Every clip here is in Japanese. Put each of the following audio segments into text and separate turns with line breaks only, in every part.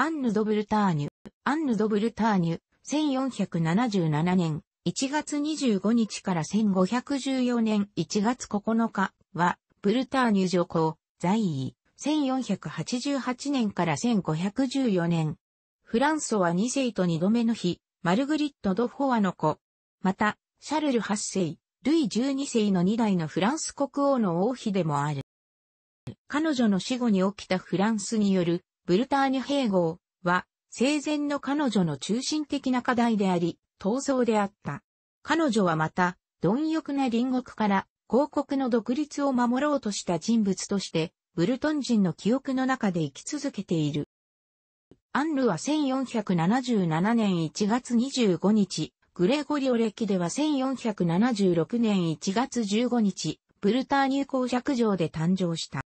アンヌ・ドブルターニュ、アンヌ・ドブルターニュ、1477年1月25日から1514年1月9日は、ブルターニュ女皇、在位、1488年から1514年。フランソは2世と2度目の日、マルグリット・ド・フォアの子。また、シャルル8世、ルイ12世の2代のフランス国王の王妃でもある。彼女の死後に起きたフランスによるブルターニュ併合は、生前の彼女の中心的な課題であり、闘争であった。彼女はまた、貪欲な隣国から広告の独立を守ろうとした人物として、ブルトン人の記憶の中で生き続けている。アンルは1477年1月25日、グレゴリオ歴では1476年1月15日、ブルターニュ公爵城で誕生した。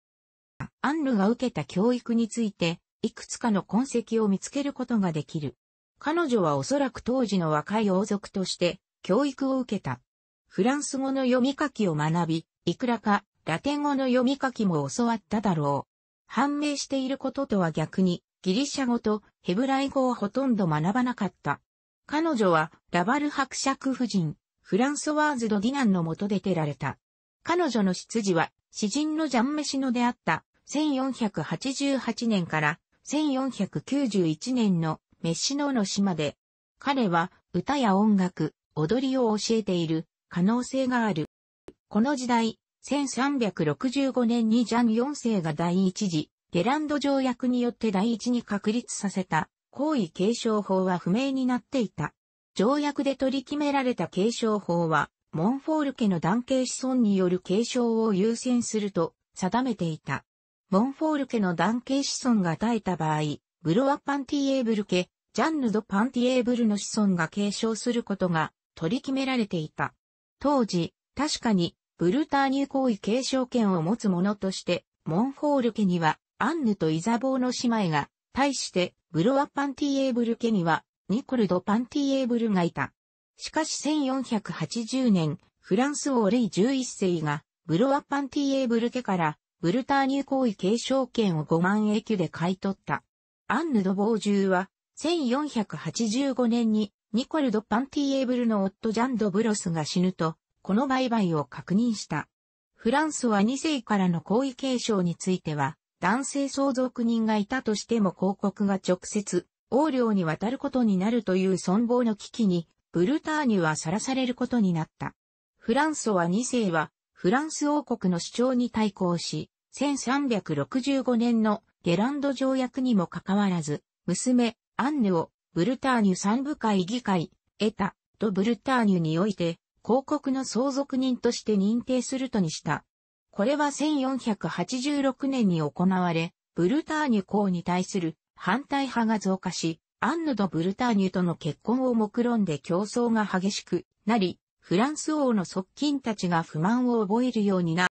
アンルが受けた教育について、いくつかの痕跡を見つけることができる。彼女はおそらく当時の若い王族として教育を受けた。フランス語の読み書きを学び、いくらかラテン語の読み書きも教わっただろう。判明していることとは逆に、ギリシャ語とヘブライ語をほとんど学ばなかった。彼女はラバル伯爵夫人、フランソワーズ・ド・ディナンの下で出られた。彼女の執事は、詩人のジャンメシノであった、1488年から1491年のメッシノの島で、彼は歌や音楽、踊りを教えている可能性がある。この時代、1365年にジャン4世が第一次、ゲランド条約によって第一に確立させた、皇位継承法は不明になっていた。条約で取り決められた継承法は、モンフォール家の男系子孫による継承を優先すると定めていた。モンフォール家の男系子孫が絶えた場合、ブロワパンティエーブル家、ジャンヌ・ド・パンティエーブルの子孫が継承することが取り決められていた。当時、確かに、ブルターニュ行為継承権を持つ者として、モンフォール家には、アンヌとイザボーの姉妹が、対して、ブロワ・パンティエーブル家には、ニコル・ド・パンティエーブルがいた。しかし1480年、フランス王レイ11世が、ブロワ・パンティエーブル家から、ブルターニュ行為継承権を5万駅で買い取った。アンヌ・ド・ボージューは、1485年にニコル・ド・パンティエーブルの夫ジャン・ド・ブロスが死ぬと、この売買を確認した。フランスは2世からの行為継承については、男性相続人がいたとしても広告が直接、横領に渡ることになるという存亡の危機に、ブルターニュはさらされることになった。フランソワ2世は、フランス王国の主張に対抗し、1365年のゲランド条約にもかかわらず、娘、アンヌをブルターニュ三部会議会、エタ、とブルターニュにおいて、広告の相続人として認定するとにした。これは1486年に行われ、ブルターニュ公に対する反対派が増加し、アンヌとブルターニュとの結婚を目論んで競争が激しくなり、フランス王の側近たちが不満を覚えるようにな、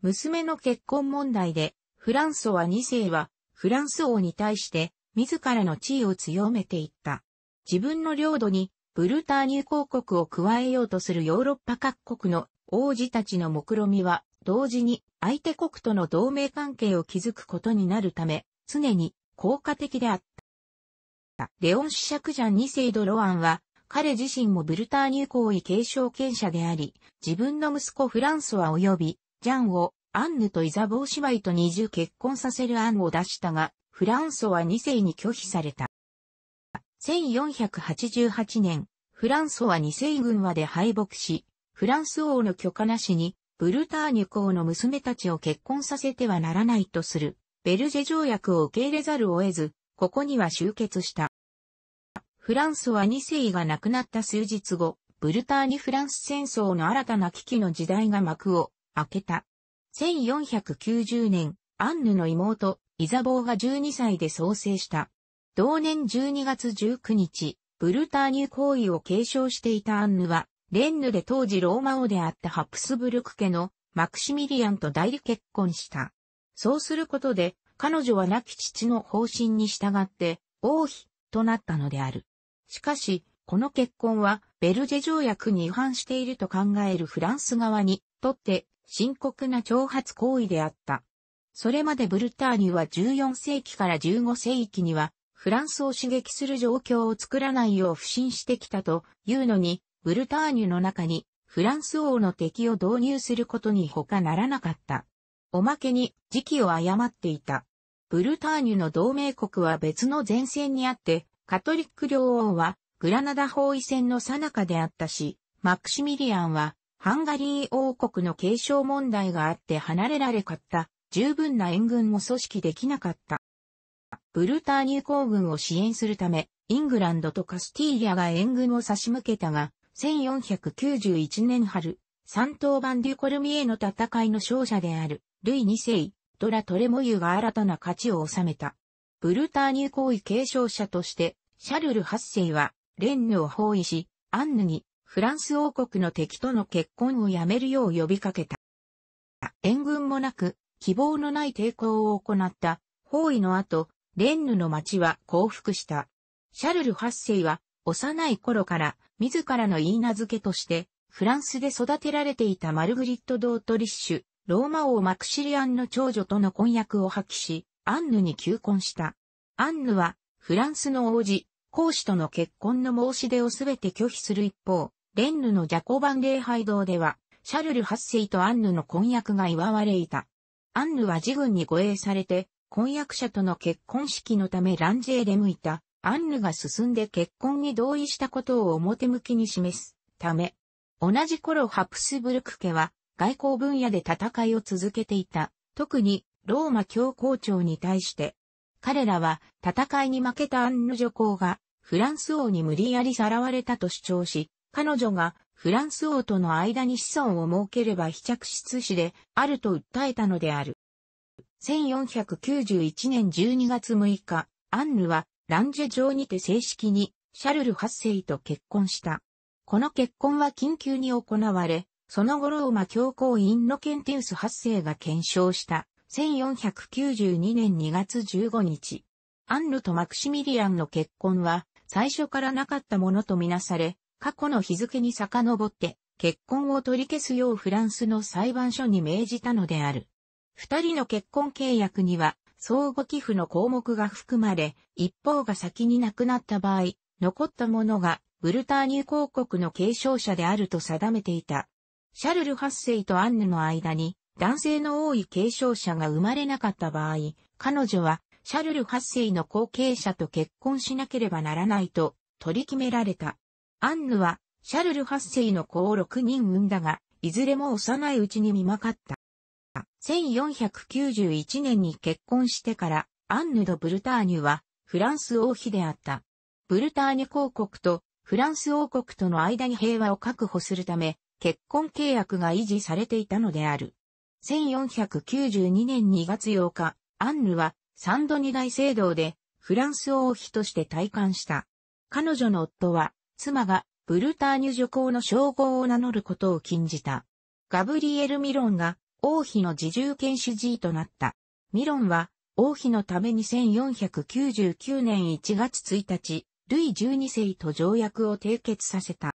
娘の結婚問題で、フランソワ2世は、フランス王に対して、自らの地位を強めていった。自分の領土に、ブルターニュ公国を加えようとするヨーロッパ各国の王子たちの目論みは、同時に相手国との同盟関係を築くことになるため、常に効果的であった。レオン・シシャクジャン2世ドロアンは、彼自身もブルターニュ皇位継承権者であり、自分の息子フランソワ及び、ジャンを、アンヌとイザボー姉妹と二重結婚させる案を出したが、フランソワ2世に拒否された。1488年、フランソワ2世軍はで敗北し、フランス王の許可なしに、ブルターニュ公の娘たちを結婚させてはならないとする、ベルジェ条約を受け入れざるを得ず、ここには集結した。フランスは2世が亡くなった数日後、ブルターニュフランス戦争の新たな危機の時代が幕を開けた。1490年、アンヌの妹、イザボーが12歳で創生した。同年12月19日、ブルターニュ行為を継承していたアンヌは、レンヌで当時ローマ王であったハプスブルク家のマクシミリアンと代理結婚した。そうすることで、彼女は亡き父の方針に従って、王妃となったのである。しかし、この結婚はベルジェ条約に違反していると考えるフランス側にとって深刻な挑発行為であった。それまでブルターニュは14世紀から15世紀にはフランスを刺激する状況を作らないよう不信してきたというのに、ブルターニュの中にフランス王の敵を導入することに他ならなかった。おまけに時期を誤っていた。ブルターニュの同盟国は別の前線にあって、カトリック領王はグラナダ包囲戦の最中であったし、マクシミリアンはハンガリー王国の継承問題があって離れられかった、十分な援軍を組織できなかった。ブルターニュ公軍を支援するため、イングランドとカスティーリアが援軍を差し向けたが、1491年春、三島版デュコルミエの戦いの勝者である、ルイ2世、ドラ・トレモユが新たな価値を収めた。ブルターニュ行為継承者として、シャルル8世は、レンヌを包囲し、アンヌに、フランス王国の敵との結婚をやめるよう呼びかけた。援軍もなく、希望のない抵抗を行った包囲の後、レンヌの町は降伏した。シャルル8世は、幼い頃から自らの言い名付けとして、フランスで育てられていたマルグリット・ドートリッシュ、ローマ王マクシリアンの長女との婚約を破棄し、アンヌに求婚した。アンヌは、フランスの王子、公使との結婚の申し出をすべて拒否する一方、レンヌのジャコバン礼拝堂では、シャルル8世とアンヌの婚約が祝われいた。アンヌは自軍に護衛されて、婚約者との結婚式のためランジェへ出向いた。アンヌが進んで結婚に同意したことを表向きに示すため、同じ頃ハプスブルク家は外交分野で戦いを続けていた。特にローマ教皇庁に対して、彼らは戦いに負けたアンヌ女皇がフランス王に無理やりさらわれたと主張し、彼女がフランス王との間に子孫を設ければ非着室子であると訴えたのである。1491年12月6日、アンヌはランジェ城にて正式にシャルル8世と結婚した。この結婚は緊急に行われ、その後ローマ教皇院のケンテウス8世が検証した。1492年2月15日。アンヌとマクシミリアンの結婚は最初からなかったものとみなされ、過去の日付に遡って結婚を取り消すようフランスの裁判所に命じたのである。二人の結婚契約には相互寄付の項目が含まれ、一方が先に亡くなった場合、残った者がブルターニュ公国の継承者であると定めていた。シャルル8世とアンヌの間に男性の多い継承者が生まれなかった場合、彼女はシャルル8世の後継者と結婚しなければならないと取り決められた。アンヌはシャルル8世の子を6人産んだが、いずれも幼いうちに見まかった。1491年に結婚してから、アンヌとブルターニュはフランス王妃であった。ブルターニュ公国とフランス王国との間に平和を確保するため、結婚契約が維持されていたのである。1492年2月8日、アンヌはサンドニ大聖堂でフランス王妃として退官した。彼女の夫は、妻がブルターニュ女皇の称号を名乗ることを禁じた。ガブリエル・ミロンが王妃の自重権主治医となった。ミロンは王妃のために1499年1月1日、ルイ12世と条約を締結させた。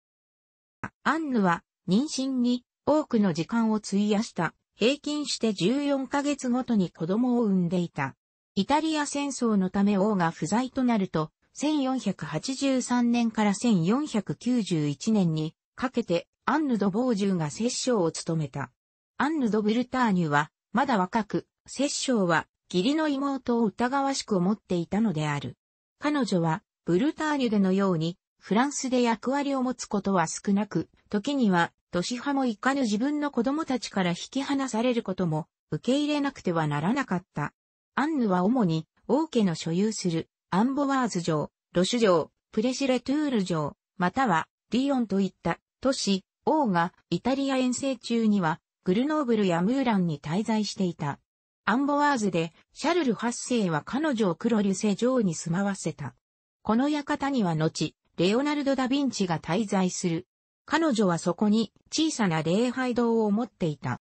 アンヌは妊娠に多くの時間を費やした平均して14ヶ月ごとに子供を産んでいた。イタリア戦争のため王が不在となると、1483年から1491年にかけてアンヌ・ド・ボージュが摂政を務めた。アンヌ・ド・ブルターニュはまだ若く、摂政は義理の妹を疑わしく思っていたのである。彼女はブルターニュでのようにフランスで役割を持つことは少なく、時には年派もいかぬ自分の子供たちから引き離されることも受け入れなくてはならなかった。アンヌは主に王家の所有するアンボワーズ城、ロシュ城、プレシレトゥール城、またはリヨンといった都市、王がイタリア遠征中にはグルノーブルやムーランに滞在していた。アンボワーズでシャルル8世は彼女をクロリュセ城に住まわせた。この館には後、レオナルド・ダ・ヴィンチが滞在する彼女はそこに小さな礼拝堂を持っていた。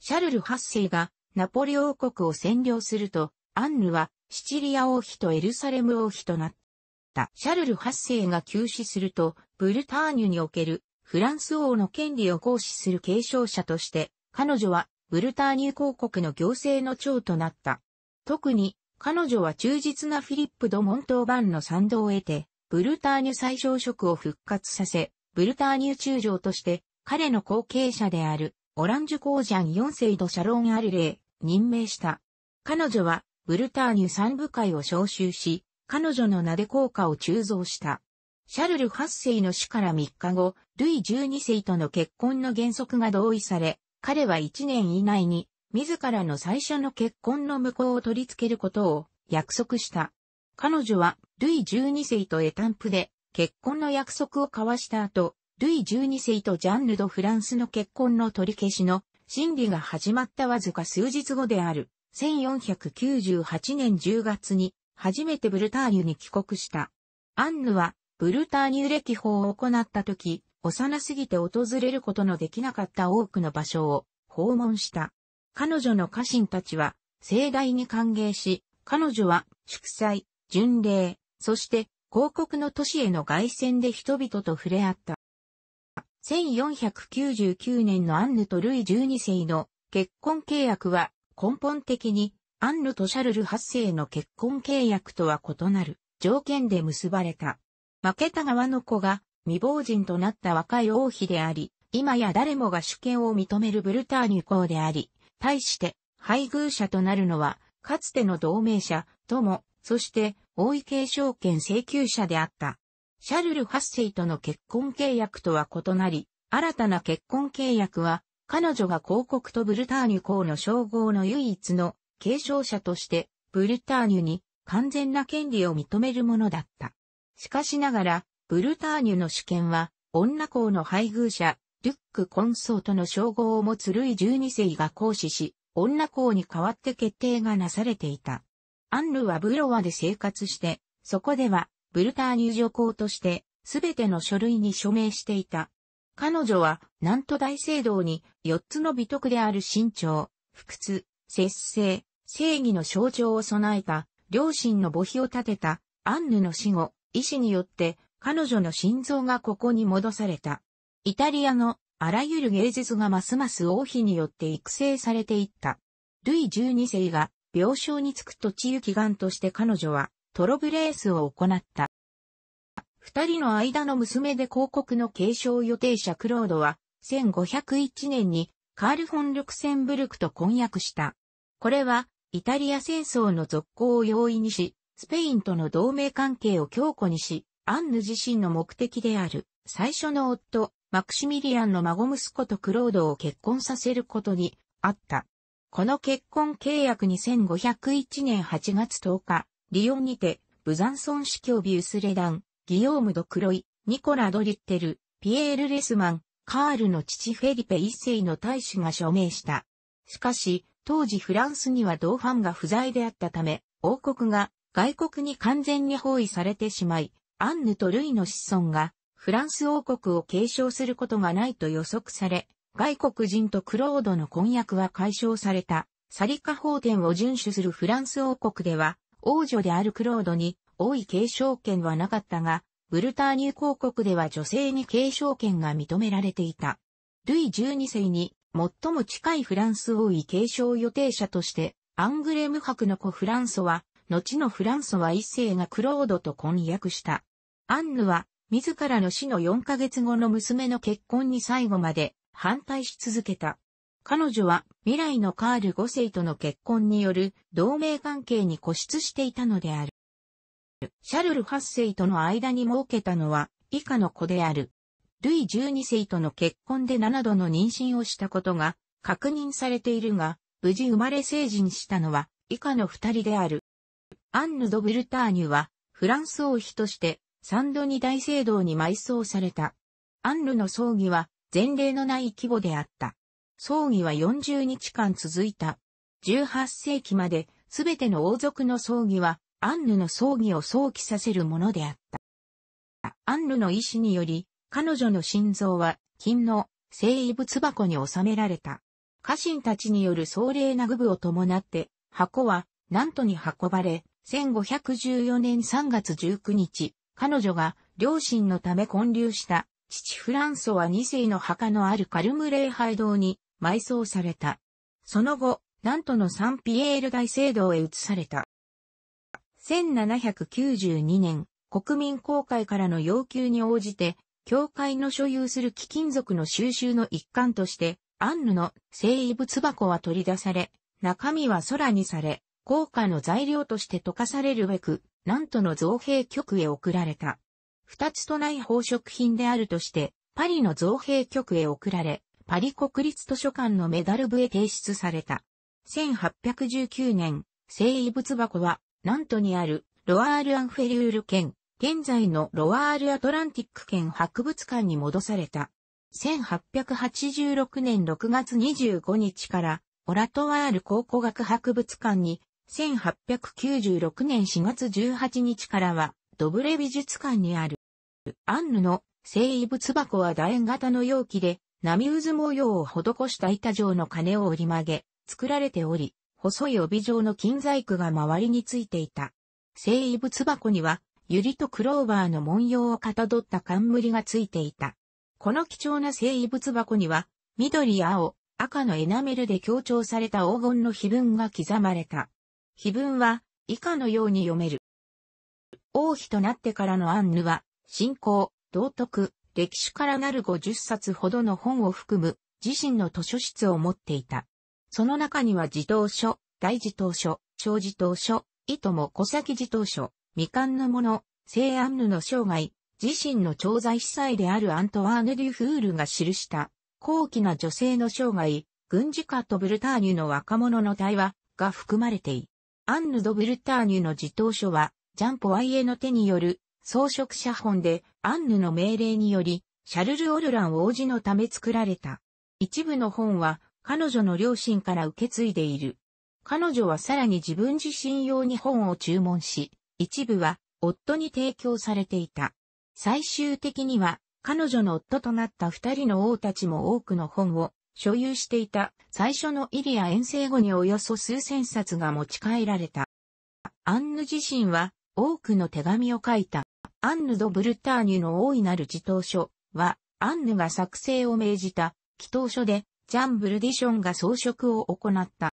シャルル8世がナポレ王国を占領すると、アンヌはシチリア王妃とエルサレム王妃となった。シャルル8世が急死すると、ブルターニュにおけるフランス王の権利を行使する継承者として、彼女はブルターニュ公国の行政の長となった。特に、彼女は忠実なフィリップ・ド・モントーバンの賛同を得て、ブルターニュ最小職を復活させ、ブルターニュ中将として、彼の後継者である、オランジュ公ジャン4世とシャロン・アルレー、任命した。彼女は、ブルターニュ三部会を招集し、彼女の名で効果を鋳造した。シャルル8世の死から3日後、ルイ12世との結婚の原則が同意され、彼は1年以内に、自らの最初の結婚の無効を取り付けることを約束した。彼女は、ルイ12世とエタンプで、結婚の約束を交わした後、ルイ12世とジャンヌ・ド・フランスの結婚の取り消しの審理が始まったわずか数日後である、1498年10月に初めてブルターニュに帰国した。アンヌはブルターニュ歴法を行った時、幼すぎて訪れることのできなかった多くの場所を訪問した。彼女の家臣たちは盛大に歓迎し、彼女は祝祭、巡礼、そして広告の都市への外線で人々と触れ合った。1499年のアンヌとルイ12世の結婚契約は根本的にアンヌとシャルル8世の結婚契約とは異なる条件で結ばれた。負けた側の子が未亡人となった若い王妃であり、今や誰もが主権を認めるブルターニュ公であり、対して配偶者となるのはかつての同盟者、とも、そして王位継承権請求者であった。シャルル8世との結婚契約とは異なり、新たな結婚契約は、彼女が広告とブルターニュ公の称号の唯一の継承者として、ブルターニュに完全な権利を認めるものだった。しかしながら、ブルターニュの主権は、女公の配偶者、ルック・コンソートの称号を持つルイ12世が行使し、女公に代わって決定がなされていた。アンヌはブロワで生活して、そこでは、ブルター入場校として、すべての書類に署名していた。彼女は、南都大聖堂に、4つの美徳である身長、不屈、節制、正義の象徴を備えた、両親の墓碑を立てた、アンヌの死後、医師によって、彼女の心臓がここに戻された。イタリアの、あらゆる芸術がますます王妃によって育成されていった。ルイ12世が、病床につくと治癒祈願として彼女はトロブレースを行った。二人の間の娘で広告の継承予定者クロードは1501年にカール・フォン・ルクセンブルクと婚約した。これはイタリア戦争の続行を容易にし、スペインとの同盟関係を強固にし、アンヌ自身の目的である最初の夫、マクシミリアンの孫息子とクロードを結婚させることにあった。この結婚契約に1501年8月10日、リオンにて、ブザンソン司教ビュース・レダン、ギヨーム・ド・クロイ、ニコラ・ドリッテル、ピエール・レスマン、カールの父フェリペ一世の大使が署名した。しかし、当時フランスには同伴が不在であったため、王国が外国に完全に包囲されてしまい、アンヌとルイの子孫がフランス王国を継承することがないと予測され、外国人とクロードの婚約は解消された、サリカ法典を遵守するフランス王国では、王女であるクロードに王位継承権はなかったが、ブルターニュ公国では女性に継承権が認められていた。ルイ12世に最も近いフランス王位継承予定者として、アングレム伯の子フランソは、後のフランソは一世がクロードと婚約した。アンヌは、自らの死の4ヶ月後の娘の結婚に最後まで反対し続けた。彼女は未来のカール5世との結婚による同盟関係に固執していたのである。シャルル8世との間に設けたのは以下の子である。ルイ12世との結婚で7度の妊娠をしたことが確認されているが、無事生まれ成人したのは以下の二人である。アンヌ・ド・ブルターニュはフランス王妃としてサンドニ大聖堂に埋葬された。アンヌの葬儀は前例のない規模であった。葬儀は40日間続いた。18世紀まで、すべての王族の葬儀は、アンヌの葬儀を想起させるものであった。アンヌの意志により、彼女の心臓は、金の聖遺物箱に収められた。家臣たちによる壮麗な具部を伴って、箱は、南都に運ばれ、1514年3月19日、彼女が両親のため建立した父フランソは2世の墓のあるカルム礼拝堂に埋葬された。その後、ナントのサンピエール大聖堂へ移された。1792年、国民公会からの要求に応じて、教会の所有する貴金属の収集の一環として、アンヌの聖遺物箱は取り出され、中身は空にされ、硬貨の材料として溶かされるべく、ナントの造幣局へ送られた。二つとない宝飾品であるとして、パリの造幣局へ送られ、パリ国立図書館のメダル部へ提出された。1819年、聖遺物箱は、なんとにあるロワール・アンフェリュール県、現在のロワール・アトランティック県博物館に戻された。1886年6月25日から、オラトワール考古学博物館に、1896年4月18日からは、ドブレ美術館にあるアンヌの聖遺物箱は楕円型の容器で、波渦模様を施した板状の鐘を折り曲げ、作られており、細い帯状の金細工が周りについていた。聖遺物箱には、ユリとクローバーの文様をかたどった冠がついていた。この貴重な聖遺物箱には、緑や青、赤のエナメルで強調された黄金の碑文が刻まれた。碑文は以下のように読める。王妃となってからのアンヌは、信仰、道徳、歴史からなる50冊ほどの本を含む自身の図書室を持っていた。その中には自動書、大自動書、小自動書、いとも小先自動書、未完のもの、聖アンヌの生涯、自身の調剤司祭であるアントワーヌ・デュ・フールが記した高貴な女性の生涯、軍事家とブルターニュの若者の対話が含まれてい。アンヌ・ド・ブルターニュの自動書は、ジャンポワイエの手による装飾写本でアンヌの命令により、シャルル・オルラン王子のため作られた。一部の本は彼女の両親から受け継いでいる。彼女はさらに自分自身用に本を注文し、一部は夫に提供されていた。最終的には彼女の夫となった二人の王たちも多くの本を所有していた最初のイリア遠征後におよそ数千冊が持ち帰られた。アンヌ自身は多くの手紙を書いた。アンヌ・ド・ブルターニュの大いなる自答書は、アンヌが作成を命じた、祈祷書で、ジャン・ブルディションが装飾を行った。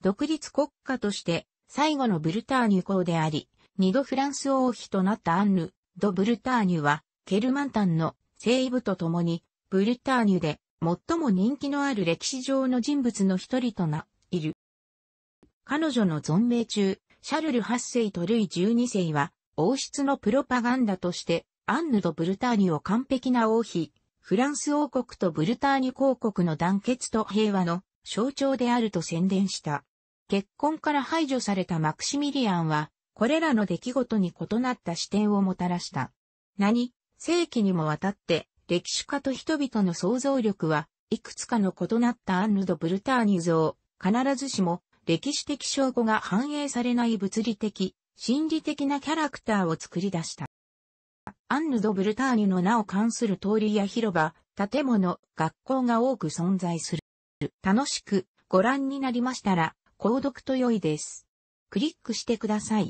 独立国家として、最後のブルターニュ公であり、二度フランス王妃となったアンヌ・ド・ブルターニュは、ケルマンタンの西部と共に、ブルターニュで最も人気のある歴史上の人物の一人とな、いる。彼女の存命中、シャルル8世とルイ12世は、王室のプロパガンダとして、アンヌとブルターニュを完璧な王妃、フランス王国とブルターニュ公国の団結と平和の象徴であると宣伝した。結婚から排除されたマクシミリアンは、これらの出来事に異なった視点をもたらした。何、世紀にもわたって、歴史家と人々の想像力は、いくつかの異なったアンヌとブルターニュ像、必ずしも、歴史的証拠が反映されない物理的、心理的なキャラクターを作り出した。アンヌ・ド・ブルターニュの名を関する通りや広場、建物、学校が多く存在する。楽しくご覧になりましたら、購読と良いです。クリックしてください。